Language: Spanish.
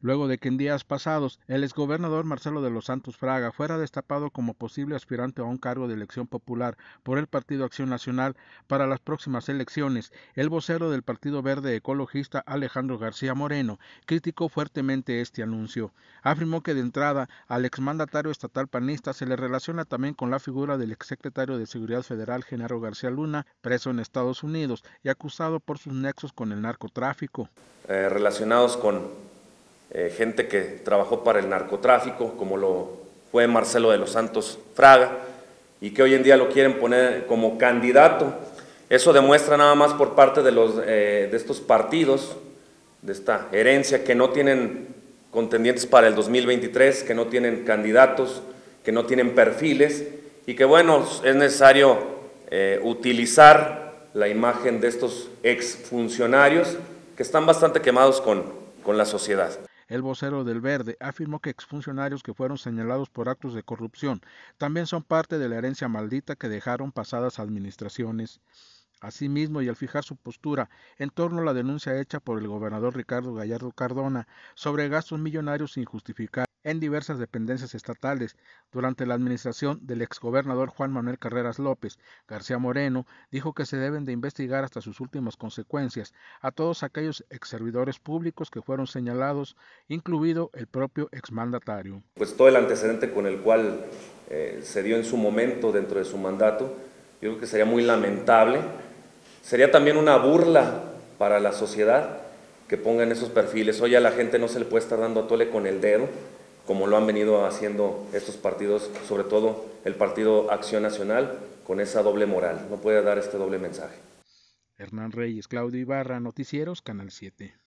luego de que en días pasados el exgobernador Marcelo de los Santos Fraga fuera destapado como posible aspirante a un cargo de elección popular por el Partido Acción Nacional para las próximas elecciones, el vocero del Partido Verde Ecologista Alejandro García Moreno criticó fuertemente este anuncio. Afirmó que de entrada al exmandatario estatal panista se le relaciona también con la figura del exsecretario de Seguridad Federal Genaro García Luna, preso en Estados Unidos y acusado por sus nexos con el narcotráfico. Eh, relacionados con eh, gente que trabajó para el narcotráfico, como lo fue Marcelo de los Santos Fraga, y que hoy en día lo quieren poner como candidato. Eso demuestra nada más por parte de, los, eh, de estos partidos, de esta herencia, que no tienen contendientes para el 2023, que no tienen candidatos, que no tienen perfiles, y que bueno, es necesario eh, utilizar la imagen de estos exfuncionarios que están bastante quemados con, con la sociedad. El vocero del Verde afirmó que exfuncionarios que fueron señalados por actos de corrupción también son parte de la herencia maldita que dejaron pasadas administraciones. Asimismo, y al fijar su postura en torno a la denuncia hecha por el gobernador Ricardo Gallardo Cardona sobre gastos millonarios injustificados, en diversas dependencias estatales durante la administración del exgobernador Juan Manuel Carreras López. García Moreno dijo que se deben de investigar hasta sus últimas consecuencias a todos aquellos exservidores públicos que fueron señalados, incluido el propio exmandatario. Pues todo el antecedente con el cual eh, se dio en su momento dentro de su mandato, yo creo que sería muy lamentable. Sería también una burla para la sociedad que pongan esos perfiles. hoy a la gente no se le puede estar dando a tole con el dedo como lo han venido haciendo estos partidos, sobre todo el partido Acción Nacional, con esa doble moral. No puede dar este doble mensaje. Hernán Reyes, Claudio Ibarra, Noticieros, Canal 7.